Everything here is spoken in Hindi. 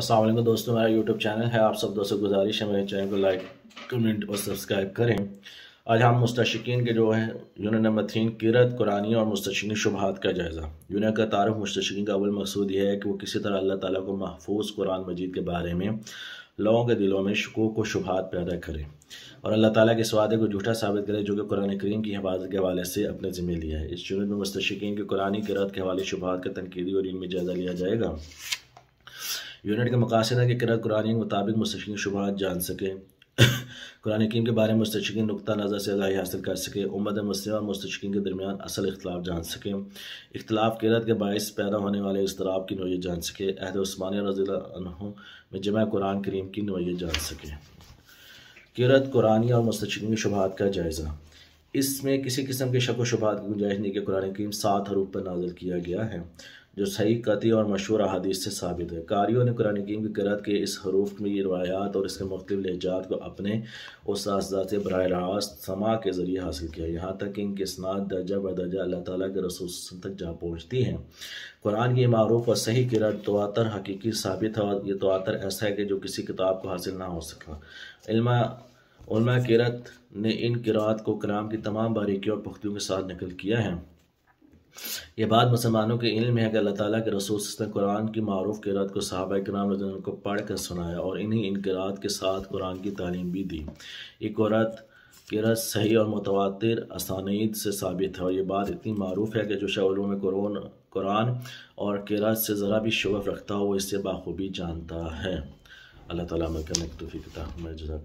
असलम दोस्तों मेरा यूट्यूब चैनल है आप सब दोस्तों गुजारिश है मेरे चैनल को लाइक कमेंट और सब्सक्राइब करें आज हम मुस्तशिकीन के जो है यून नंबर थी किरत कुरानी और मुस्तशिकी शुभात का जायज़ा यून का तारफ़ मुस्तशिकी का अवल मकसूद यह है कि वो किसी तरह अल्लाह ताला को महफूज कुरान मजीद के बारे में लोगों के दिलों में शकूक को शुभात पैदा करें और अल्लाह ताला के स्वादे को झूठा साबित करें जो कि कुरान करीम की हिफाजत के हवाले से अपने ज़िम्मे लिया है इस यूनिट में मुस्तशिकीन के कुरानी किरत के हवाले शुबहत का तनकीदी और इनमें जायज़ा लिया जाएगा यूनिट का मकासद है कि किरा कुरान के मुताबिक मुस्तकिन शुबात जान सकें कुरान कीम के बारे में मुस्तकिन नुकता नज़र से आगाही हासिल कर सकें उमद मुस्लिम और मुस्तकिन के दरमियान असल इख्तलाफ जान सकें इख्तलाफ किरत के बायस पैदा होने वाले इसतराब की नोयत जान सके अहद स्मान रज़ी में जमा कुरान करीम की नोयत जान सकें किरत कुरानी और मुस्तकिन शुबात का जायज़ा इसमें किसी किस्म के शक व शुबात की गुंजाइश नहीं कि कुरान करीम सात हरूफ पर नाजिल किया गया है जो सही कति और मशहूर अदीस से साबित है कारियों ने कुरान कीम की करत के इस हरूफ में रवायात और इसके मुख्तु लहजात को अपने उस बर रास्त समा के ज़रिए हासिल किया यहाँ तक कि इनकी स्नात दर्जा बदर्जा दर्जा अल्लाह ताली के रसूल तक जा पहुँचती हैं कुरान की मरूफ और सही किरत तोतर हकीकी साबित है और ये तोतर ऐसा है कि जो किसी किताब को हासिल ना हो सका इल्मा किरत ने इन किरात को कलाम की तमाम बारीकियों और पुख्तियों के साथ नकल किया है ये बात मुसलमानों के इल्म है कि अल्लाह ताला के रसूल ने कुरान की मरूफ किरात को सहाबा कराम को पढ़ कर सुनाया और इन्हीं किरात के साथ कुरान की तालीम भी दी एक औरत किरत सही और मतवातर असानीद से साबित है और ये बात इतनी मरूफ है कि जो शवलों में कुरान कुरान और किरत से ज़रा भी शगफ रखता हो वो इससे बाखूबी जानता है अल्लाह ताला मकम तोफ़ी